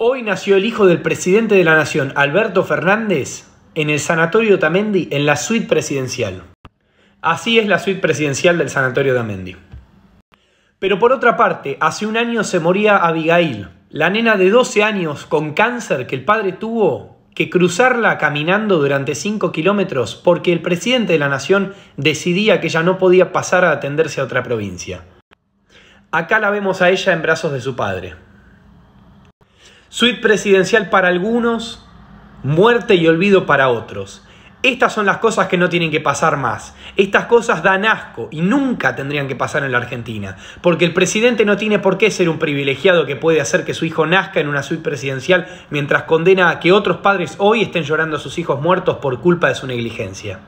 Hoy nació el hijo del presidente de la Nación, Alberto Fernández, en el Sanatorio Tamendi, en la suite presidencial. Así es la suite presidencial del Sanatorio Tamendi. Pero por otra parte, hace un año se moría Abigail, la nena de 12 años con cáncer que el padre tuvo que cruzarla caminando durante 5 kilómetros porque el presidente de la Nación decidía que ella no podía pasar a atenderse a otra provincia. Acá la vemos a ella en brazos de su padre. Suite presidencial para algunos, muerte y olvido para otros. Estas son las cosas que no tienen que pasar más. Estas cosas dan asco y nunca tendrían que pasar en la Argentina, porque el presidente no tiene por qué ser un privilegiado que puede hacer que su hijo nazca en una suite presidencial mientras condena a que otros padres hoy estén llorando a sus hijos muertos por culpa de su negligencia.